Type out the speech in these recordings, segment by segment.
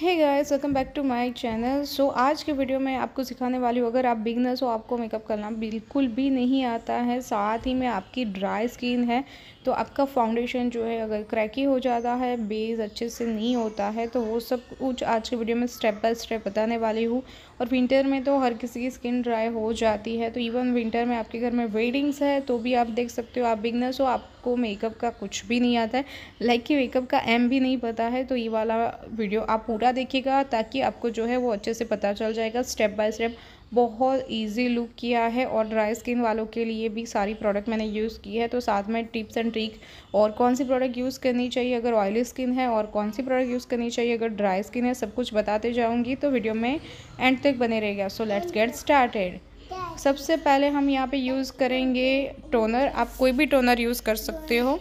है guys welcome back to my channel so आज के वीडियो में आपको सिखाने वाली हूँ अगर आप बिगनर्स हो आपको मेकअप करना बिल्कुल भी नहीं आता है साथ ही में आपकी ड्राई स्किन है तो आपका फाउंडेशन जो है अगर क्रैकी हो जाता है बेस अच्छे से नहीं होता है तो वो सब कुछ आज के वीडियो में स्टेप बाय स्टेप बताने वाली हूँ और विंटर में तो हर किसी की स्किन ड्राई हो जाती है तो इवन विंटर में आपके घर में वेडिंग्स है तो भी आप देख सकते हो आप बिगनर्स हो आप आपको मेकअप का कुछ भी नहीं आता है लाइक कि मेकअप का एम भी नहीं पता है तो ये वाला वीडियो आप पूरा देखिएगा ताकि आपको जो है वो अच्छे से पता चल जाएगा स्टेप बाय स्टेप बहुत इजी लुक किया है और ड्राई स्किन वालों के लिए भी सारी प्रोडक्ट मैंने यूज़ की है तो साथ में टिप्स एंड ट्रिक और कौन सी प्रोडक्ट यूज़ करनी चाहिए अगर ऑयली स्किन है और कौन सी प्रोडक्ट यूज़ करनी चाहिए अगर ड्राई स्किन है सब कुछ बताते जाऊँगी तो वीडियो में एंड तक बने रहेगा सो लेट्स गेट स्टार्टेड सबसे पहले हम यहाँ पे यूज़ करेंगे टोनर आप कोई भी टोनर यूज़ कर सकते हो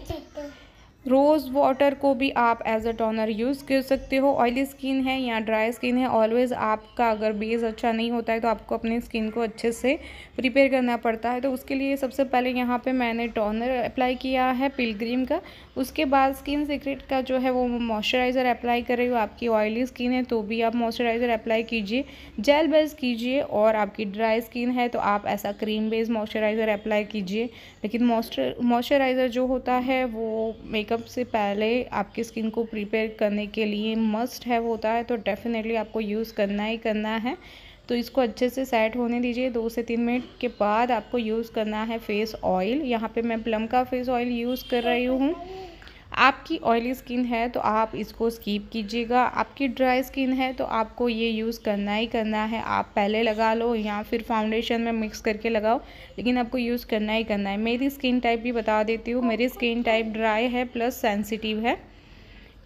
रोज़ वाटर को भी आप एज अ टोनर यूज़ कर सकते हो ऑयली स्किन है या ड्राई स्किन है ऑलवेज़ आपका अगर बेस अच्छा नहीं होता है तो आपको अपनी स्किन को अच्छे से प्रिपेयर करना पड़ता है तो उसके लिए सबसे पहले यहाँ पे मैंने टोनर अप्लाई किया है पिलग्रीम का उसके बाद स्किन सीक्रेट का जो है वो मॉइस्चराइज़र अप्लाई कर रही हो आपकी ऑयली स्किन है तो भी आप मॉइस्चराइज़र अप्लाई कीजिए जेल बेस कीजिए और आपकी ड्राई स्किन है तो आप ऐसा क्रीम बेस्ड मॉइस्चराइज़र अप्लाई कीजिए लेकिन मॉइस्चराइज़र जो होता है वो मेकअप मेकअप से पहले आपकी स्किन को प्रिपेयर करने के लिए मस्ट हैव होता है तो डेफ़िनेटली आपको यूज़ करना ही करना है तो इसको अच्छे से सेट होने दीजिए दो से तीन मिनट के बाद आपको यूज़ करना है फेस ऑयल यहाँ पे मैं प्लम का फेस ऑयल यूज़ कर रही हूँ आपकी ऑयली स्किन है तो आप इसको स्कीप कीजिएगा आपकी ड्राई स्किन है तो आपको ये यूज़ करना ही करना है आप पहले लगा लो या फिर फाउंडेशन में मिक्स करके लगाओ लेकिन आपको यूज़ करना ही करना है मेरी स्किन टाइप भी बता देती हूँ मेरी स्किन टाइप ड्राई है प्लस सेंसिटिव है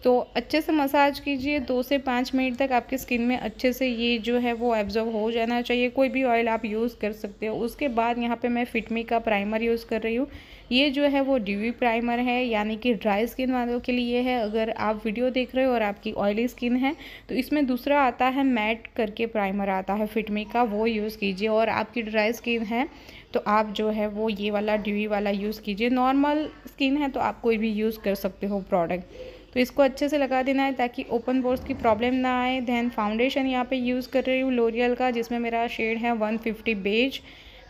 तो अच्छे से मसाज कीजिए दो से पाँच मिनट तक आपकी स्किन में अच्छे से ये जो है वो एब्जॉर्व हो जाना चाहिए कोई भी ऑयल आप यूज़ कर सकते हो उसके बाद यहाँ पे मैं फिटमी का प्राइमर यूज़ कर रही हूँ ये जो है वो डी प्राइमर है यानी कि ड्राई स्किन वालों के लिए है अगर आप वीडियो देख रहे हो और आपकी ऑयली स्किन है तो इसमें दूसरा आता है मैट करके प्राइमर आता है फिटमी का वो यूज़ कीजिए और आपकी ड्राई स्किन है तो आप जो है वो ये वाला डी वाला यूज़ कीजिए नॉर्मल स्किन है तो आप कोई भी यूज़ कर सकते हो प्रोडक्ट तो इसको अच्छे से लगा देना है ताकि ओपन बोर्स की प्रॉब्लम ना आए दैन फाउंडेशन यहाँ पे यूज़ कर रही हूँ लोरियल का जिसमें मेरा शेड है 150 बेज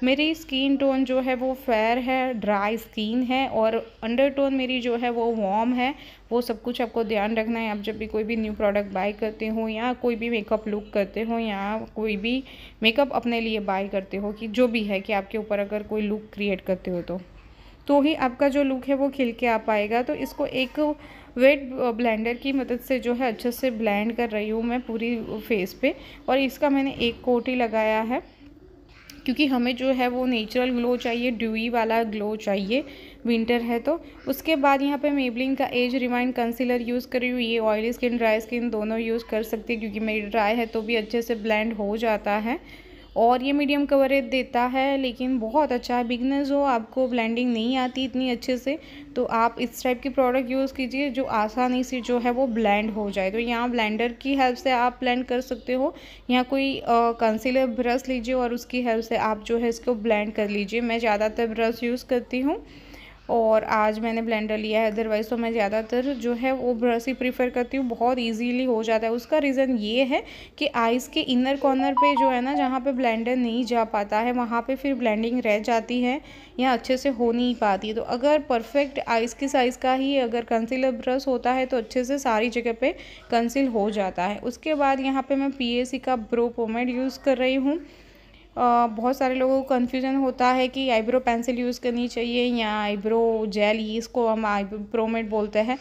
मेरी स्किन टोन जो है वो फेयर है ड्राई स्किन है और अंडर टोन मेरी जो है वो वार्म है वो सब कुछ आपको ध्यान रखना है आप जब भी कोई भी न्यू प्रोडक्ट बाय करते हो या कोई भी मेकअप लुक करते हो या कोई भी मेकअप अपने लिए बाय करते हो कि जो भी है कि आपके ऊपर अगर कोई लुक क्रिएट करते हो तो तो ही आपका जो लुक है वो खिल के आ पाएगा तो इसको एक वेट ब्लेंडर की मदद से जो है अच्छे से ब्लेंड कर रही हूँ मैं पूरी फेस पे और इसका मैंने एक कोट ही लगाया है क्योंकि हमें जो है वो नेचुरल ग्लो चाहिए ड्यूई वाला ग्लो चाहिए विंटर है तो उसके बाद यहाँ पे मेबलिन का एज रिमाइंड कंसीलर यूज़ कर रही हूँ ये ऑयली स्किन ड्राई स्किन दोनों यूज़ कर सकती है क्योंकि मेरी ड्राई है तो भी अच्छे से ब्लेंड हो जाता है और ये मीडियम कवरेज देता है लेकिन बहुत अच्छा है बिगनर्स हो आपको ब्लेंडिंग नहीं आती इतनी अच्छे से तो आप इस टाइप की प्रोडक्ट यूज़ कीजिए जो आसानी से जो है वो ब्लेंड हो जाए तो यहाँ ब्लेंडर की हेल्प से आप ब्लेंड कर सकते हो यहाँ कोई कंसीलर ब्रश लीजिए और उसकी हेल्प से आप जो है इसको ब्लेंड कर लीजिए मैं ज़्यादातर ब्रश यूज़ करती हूँ और आज मैंने ब्लेंडर लिया है अदरवाइज़ तो मैं ज़्यादातर जो है वो ब्रश ही प्रीफर करती हूँ बहुत ईजीली हो जाता है उसका रीज़न ये है कि आइज़ के इनर कॉर्नर पे जो है ना जहाँ पे ब्लेंडर नहीं जा पाता है वहाँ पे फिर ब्लेंडिंग रह जाती है या अच्छे से हो नहीं पाती तो अगर परफेक्ट आइज़ की साइज़ का ही अगर कंसीलर ब्रश होता है तो अच्छे से सारी जगह पर कंसिल हो जाता है उसके बाद यहाँ पर मैं पी का ब्रो पोमेड यूज़ कर रही हूँ बहुत सारे लोगों को कन्फ्यूजन होता है कि आईब्रो पेंसिल यूज़ करनी चाहिए या आईब्रो जेल इसको हम आईब्रोमेट बोलते हैं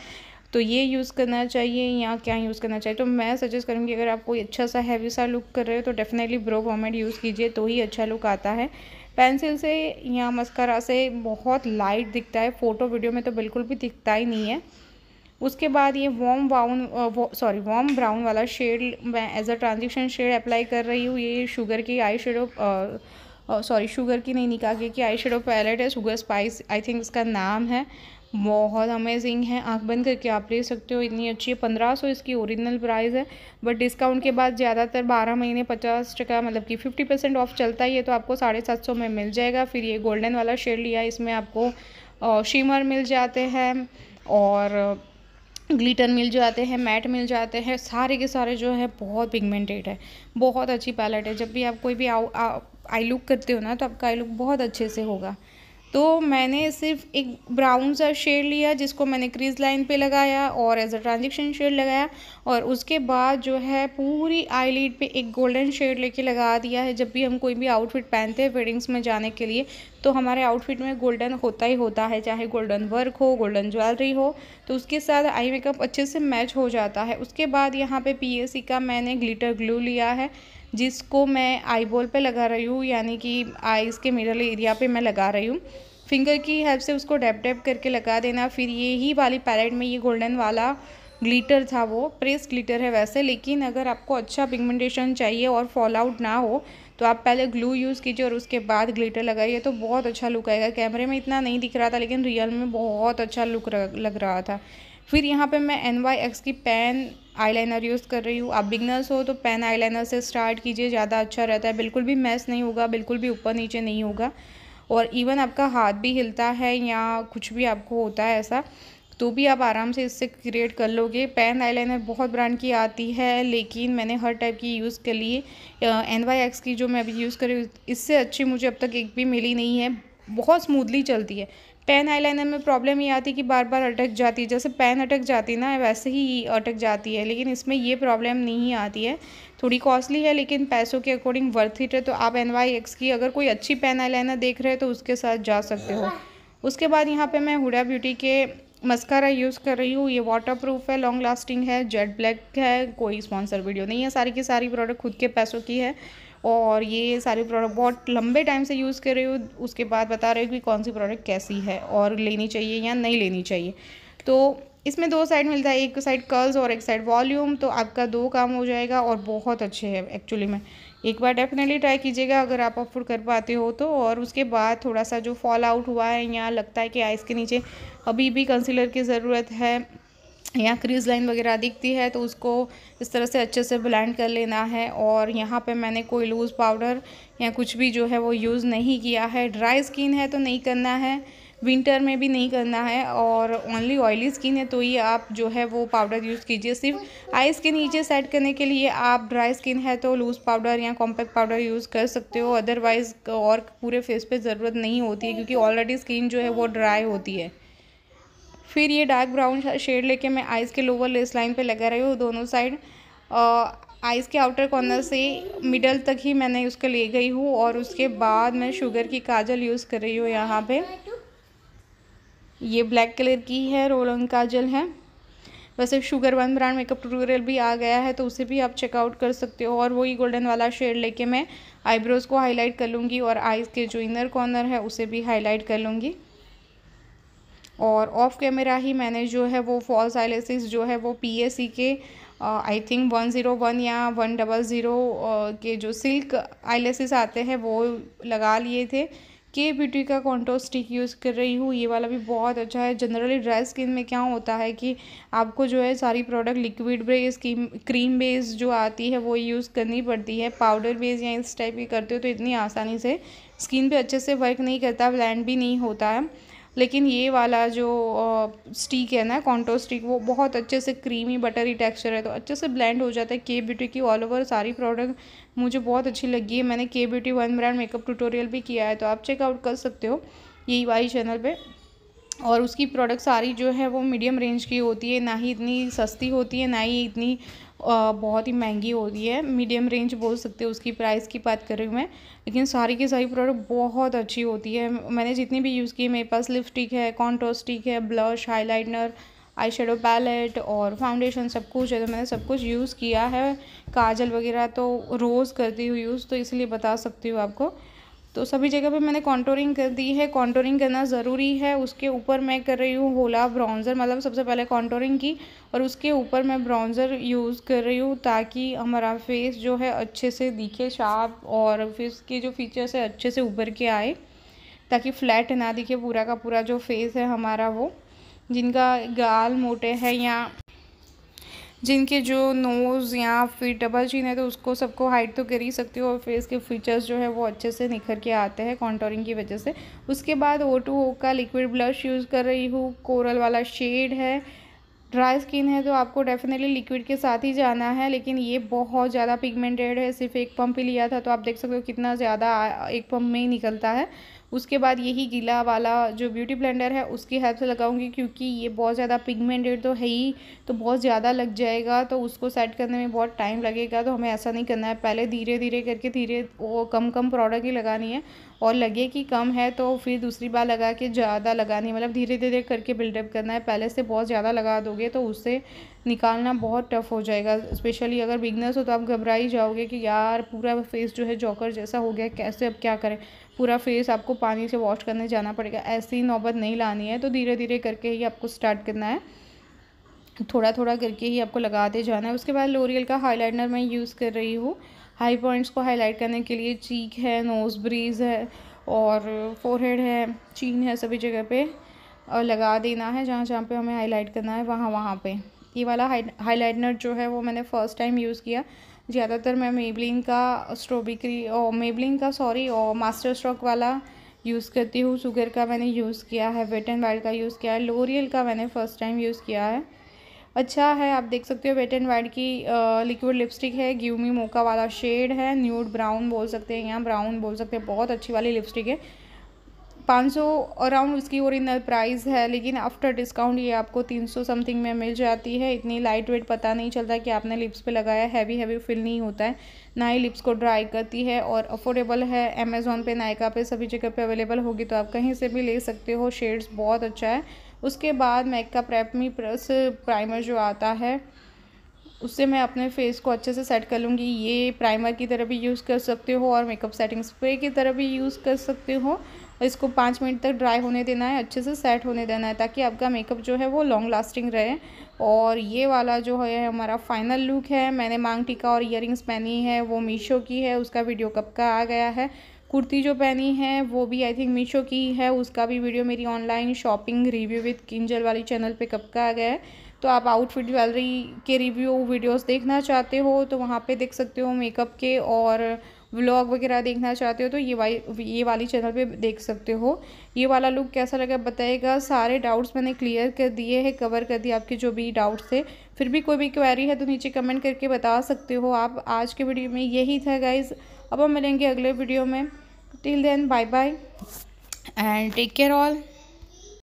तो ये यूज़ करना चाहिए या क्या यूज़ करना चाहिए तो मैं सजेस्ट करूँगी अगर आप कोई अच्छा सा हैवी सा लुक कर रहे हो तो डेफिनेटली ब्रो गवर्नमेंट यूज़ कीजिए तो ही अच्छा लुक आता है पेंसिल से या मस्करा से बहुत लाइट दिखता है फ़ोटो वीडियो में तो बिल्कुल भी दिखता ही नहीं है उसके बाद ये वॉम वाउन सॉरी वॉम ब्राउन वाला शेड मैं as a transition shade apply कर रही हूँ ये शुगर की आई शेडो सॉरी शुगर की नहीं निकाल की आई शेडो पैलेट है शुगर स्पाइस आई थिंक इसका नाम है बहुत अमेजिंग है आंख बंद करके आप ले सकते हो इतनी अच्छी है पंद्रह सौ इसकी ओरिजिनल प्राइस है बट डिस्काउंट के बाद ज़्यादातर बारह महीने पचास टका मतलब कि फिफ्टी परसेंट ऑफ चलता ही है तो आपको साढ़े सात सौ में मिल जाएगा फिर ये गोल्डन वाला शेड लिया इसमें आपको शिमर मिल जाते हैं और ग्लिटर मिल जाते हैं मैट मिल जाते हैं सारे के सारे जो है बहुत पिगमेंटेड है बहुत अच्छी पैलेट है जब भी आप कोई भी आई लुक करते हो ना तो आपका आई लुक बहुत अच्छे से होगा तो मैंने सिर्फ एक ब्राउन सा शेड लिया जिसको मैंने क्रीज लाइन पे लगाया और एज अ ट्रांजेक्शन शेड लगाया और उसके बाद जो है पूरी आई लीड पर एक गोल्डन शेड लेके लगा दिया है जब भी हम कोई भी आउटफिट पहनते हैं वेडिंग्स में जाने के लिए तो हमारे आउटफिट में गोल्डन होता ही होता है चाहे गोल्डन वर्क हो गोल्डन ज्वेलरी हो तो उसके साथ आई मेकअप अच्छे से मैच हो जाता है उसके बाद यहाँ पे पी का मैंने ग्लिटर ग्लू लिया है जिसको मैं आई बॉल पर लगा रही हूँ यानी कि आईज़ के मिडल एरिया पर मैं लगा रही हूँ फिंगर की हेल्प से उसको डैप डैप करके लगा देना फिर ये ही वाली पैलेट में ये गोल्डन वाला ग्लिटर था वो प्रेस ग्लिटर है वैसे लेकिन अगर आपको अच्छा पिगमेंटेशन चाहिए और फॉल आउट ना हो तो आप पहले ग्लू यूज़ कीजिए और उसके बाद ग्लिटर लगाइए तो बहुत अच्छा लुक आएगा कैमरे में इतना नहीं दिख रहा था लेकिन रियल में बहुत अच्छा लुक लग रहा था फिर यहाँ पे मैं एन वाई एक्स की पेन आईलाइनर यूज़ कर रही हूँ आप बिगनर्स हो तो पेन आईलाइनर से स्टार्ट कीजिए ज़्यादा अच्छा रहता है बिल्कुल भी मैस नहीं होगा बिल्कुल भी ऊपर नीचे नहीं होगा और इवन आपका हाथ भी हिलता है या कुछ भी आपको होता है ऐसा तो भी आप आराम से इससे क्रिएट कर लोगे पेन आईलाइनर बहुत ब्रांड की आती है लेकिन मैंने हर टाइप की यूज़ कर ली एन वाई एक्स की जो मैं अभी यूज़ कर रही हूँ इससे अच्छी मुझे अब तक एक भी मिली नहीं है बहुत स्मूथली चलती है पेन आईलाइनर में प्रॉब्लम ये आती है कि बार बार अटक जाती है जैसे पेन अटक जाती है ना वैसे ही अटक जाती है लेकिन इसमें ये प्रॉब्लम नहीं आती है थोड़ी कॉस्टली है लेकिन पैसों के अकॉर्डिंग वर्थ इट है तो आप एन वाई एक्स की अगर कोई अच्छी पेन आईलाइनर देख रहे हो तो उसके साथ जा सकते हो उसके बाद यहाँ पे मैं हुडा ब्यूटी के मस्कारा यूज़ कर रही हूँ ये वाटर प्रूफ है लॉन्ग लास्टिंग है जेड ब्लैक है कोई स्पॉन्सर वीडियो नहीं है सारी की सारी प्रोडक्ट खुद के पैसों की है और ये सारी प्रोडक्ट बहुत लंबे टाइम से यूज़ कर रही हूँ उसके बाद बता रही हूँ कि कौन सी प्रोडक्ट कैसी है और लेनी चाहिए या नहीं लेनी चाहिए तो इसमें दो साइड मिलता है एक साइड कर्ल्स और एक साइड वॉल्यूम तो आपका दो काम हो जाएगा और बहुत अच्छे हैं एक्चुअली में एक बार डेफिनेटली ट्राई कीजिएगा अगर आप अफोर्ड कर पाते हो तो और उसके बाद थोड़ा सा जो फॉल आउट हुआ है यहाँ लगता है कि आइस के नीचे अभी भी कंसीलर की ज़रूरत है या क्रीज लाइन वगैरह दिखती है तो उसको इस तरह से अच्छे से ब्लेंड कर लेना है और यहाँ पे मैंने कोई लूज़ पाउडर या कुछ भी जो है वो यूज़ नहीं किया है ड्राई स्किन है तो नहीं करना है विंटर में भी नहीं करना है और ओनली ऑयली स्किन है तो ये आप जो है वो पाउडर यूज़ कीजिए सिर्फ आइस के नीचे सेट करने के लिए आप ड्राई स्किन है तो लूज़ पाउडर या कॉम्पैक्ट पाउडर यूज़ कर सकते हो अदरवाइज़ और पूरे फेस पे ज़रूरत नहीं होती है क्योंकि ऑलरेडी स्किन जो है वो ड्राई होती है फिर ये डार्क ब्राउन शेड लेके मैं आइस के लोअर लेस लाइन पर लगा रही हूँ दोनों साइड आइस के आउटर कॉर्नर से मिडल तक ही मैंने उसको ले गई हूँ और उसके बाद मैं शुगर की काजल यूज़ कर रही हूँ यहाँ पर ये ब्लैक कलर की है रोलन काजल है वैसे Sugar one brand makeup tutorial भी आ गया है तो उसे भी आप चेकआउट कर सकते हो और वही गोल्डन वाला शेड लेके मैं आईब्रोज़ को हाईलाइट कर लूँगी और आईज़ के जो इनर कॉर्नर है उसे भी हाईलाइट कर लूँगी और ऑफ कैमरा ही मैंने जो है वो फॉल्स आईलेसिस जो है वो पी के I think one zero one या वन डबल ज़ीरो के जो सिल्क आईलेसिस आते हैं वो लगा लिए थे के ब्यूटी का कॉन्टोर स्टिक यूज़ कर रही हूँ ये वाला भी बहुत अच्छा है जनरली ड्राई स्किन में क्या होता है कि आपको जो है सारी product liquid base cream base जो आती है वो यूज़ करनी पड़ती है पाउडर बेस या इस टाइप की करते हो तो इतनी आसानी से स्किन पे अच्छे से वर्क नहीं करता ब्लैंड भी नहीं होता है लेकिन ये वाला जो स्टिक है ना कॉन्टो स्टिक वो बहुत अच्छे से क्रीमी बटरी टेक्सचर है तो अच्छे से ब्लेंड हो जाता है के ब्यूटी की ऑल ओवर सारी प्रोडक्ट मुझे बहुत अच्छी लगी है मैंने Kay Beauty one brand makeup tutorial भी किया है तो आप चेकआउट कर सकते हो यही वाई चैनल पर और उसकी प्रोडक्ट सारी जो है वो मीडियम रेंज की होती है ना ही इतनी सस्ती होती है ना ही इतनी बहुत ही महंगी हो रही है मीडियम रेंज बोल सकते हो उसकी प्राइस की बात कर रही हूँ मैं लेकिन सारी की सारी प्रोडक्ट बहुत अच्छी होती है मैंने जितनी भी यूज़ की मेरे पास लिपस्टिक है कॉन्टो स्टिक है blush highlighter eye shadow palette और फाउंडेशन सब कुछ है तो मैंने सब कुछ यूज़ किया है काजल वगैरह तो रोज़ करती हूँ यूज़ तो इसलिए बता सकती हूँ आपको तो सभी जगह पे मैंने कॉन्टोरिंग कर दी है कॉन्टोरिंग करना ज़रूरी है उसके ऊपर मैं कर रही हूँ होला ब्राउन्ज़र मतलब सबसे पहले कॉन्टोरिंग की और उसके ऊपर मैं ब्राउन्ज़र यूज़ कर रही हूँ ताकि हमारा फेस जो है अच्छे से दिखे शार्प और फेस के जो फीचर्स है अच्छे से उभर के आए ताकि फ्लैट ना दिखे पूरा का पूरा जो फेस है हमारा वो जिनका गाल मोटे हैं या जिनके जो नोज़ या फिर डबल चीन है तो उसको सबको हाइट तो कर ही सकती हो और फेस के फीचर्स जो है वो अच्छे से निखर के आते हैं कॉन्टोरिंग की वजह से उसके बाद ओ टू ओ का लिक्विड ब्लश यूज़ कर रही हूँ कोरल वाला शेड है ड्राई स्किन है तो आपको डेफिनेटली लिक्विड के साथ ही जाना है लेकिन ये बहुत ज़्यादा पिगमेंटेड है सिर्फ एक पम्प ही लिया था तो आप देख सकते हो कितना ज़्यादा एक पम्प में ही निकलता है उसके बाद यही गीला वाला जो ब्यूटी ब्लेंडर है उसकी हेल्प से लगाऊंगी क्योंकि ये बहुत ज़्यादा पिगमेंटेड तो है ही तो बहुत ज़्यादा लग जाएगा तो उसको सेट करने में बहुत टाइम लगेगा तो हमें ऐसा नहीं करना है पहले धीरे धीरे करके धीरे वो कम कम प्रोडक्ट ही लगानी है और लगे कि कम है तो फिर दूसरी बार लगा के ज़्यादा लगानी मतलब धीरे धीरे करके बिल्डअप करना है पहले से बहुत ज़्यादा लगा दोगे तो उससे निकालना बहुत टफ़ हो जाएगा स्पेशली अगर बिगनर्स हो तो आप घबरा ही जाओगे कि यार पूरा फेस जो है जॉकर जैसा हो गया कैसे अब क्या करें पूरा फेस आपको पानी से वॉश करने जाना पड़ेगा ऐसी नौबत नहीं लानी है तो धीरे धीरे करके ही आपको स्टार्ट करना है थोड़ा थोड़ा करके ही आपको लगाते जाना है उसके बाद लोरियल का हाइलाइटर मैं यूज़ कर रही हूँ हाई पॉइंट्स को हाईलाइट करने के लिए चीक है नोज़ ब्रीज है और फोरहेड है चीन है सभी जगह पे लगा देना है जहाँ जहाँ पे हमें हाईलाइट करना है वहाँ वहाँ पे ये वाला हाईलाइनर जो है वो मैंने फ़र्स्ट टाइम यूज़ किया ज़्यादातर मैं मेबलिन का स्ट्रॉबेरी और मेबलिन का सॉरी और मास्टर स्ट्रोक वाला यूज़ करती हूँ सुगर का मैंने यूज़ किया है वेट एंड वाइल्ड का यूज़ किया है लोरियल का मैंने फ़र्स्ट टाइम यूज़ किया है अच्छा है आप देख सकते हो वेट एंड वाइट की लिक्विड लिपस्टिक है ग्यूमी मोका वाला शेड है न्यूड ब्राउन बोल सकते हैं या ब्राउन बोल सकते हैं बहुत अच्छी वाली लिपस्टिक है पाँच सौ अराउंड उसकी ओरिजिनल प्राइस है लेकिन आफ्टर डिस्काउंट ये आपको तीन सौ समथिंग में मिल जाती है इतनी लाइट वेट पता नहीं चलता कि आपने लिप्स पे लगाया हैवी हैवी फील नहीं होता है ना ही लिप्स को ड्राई करती है और अफोर्डेबल है अमेज़ोन पे नायका पे सभी जगह पे अवेलेबल होगी तो आप कहीं से भी ले सकते हो शेड्स बहुत अच्छा है उसके बाद मैक का प्रेपमी प्लस प्राइमर जो आता है उससे मैं अपने फेस को अच्छे से सेट कर लूँगी ये प्राइमर की तरह भी यूज़ कर सकते हो और मेकअप सेटिंग स्प्रे की तरह भी यूज़ कर सकते हो इसको पाँच मिनट तक ड्राई होने देना है अच्छे से सेट होने देना है ताकि आपका मेकअप जो है वो लॉन्ग लास्टिंग रहे और ये वाला जो है हमारा फाइनल लुक है मैंने मांग टिका और इयर पहनी है वो मीशो की है उसका वीडियो कब का आ गया है कुर्ती जो पहनी है वो भी आई थिंक मीशो की है उसका भी वीडियो मेरी online shopping review with Kinjal वाली चैनल पे कब का आ गया है तो आप आउटफिट ज्वेलरी के रिव्यू वीडियोस देखना चाहते हो तो वहाँ पे देख सकते हो मेकअप के और व्लॉग वगैरह देखना चाहते हो तो ये वाई ये वाली चैनल पे देख सकते हो ये वाला लुक कैसा लगा बताएगा सारे डाउट्स मैंने क्लियर कर दिए हैं कवर कर दिए आपके जो भी डाउट्स थे फिर भी कोई भी क्वेरी है तो नीचे कमेंट करके बता सकते हो आप आज के वीडियो में यही था गाइज़ अब हम मिलेंगे अगले वीडियो में till then bye bye and take care all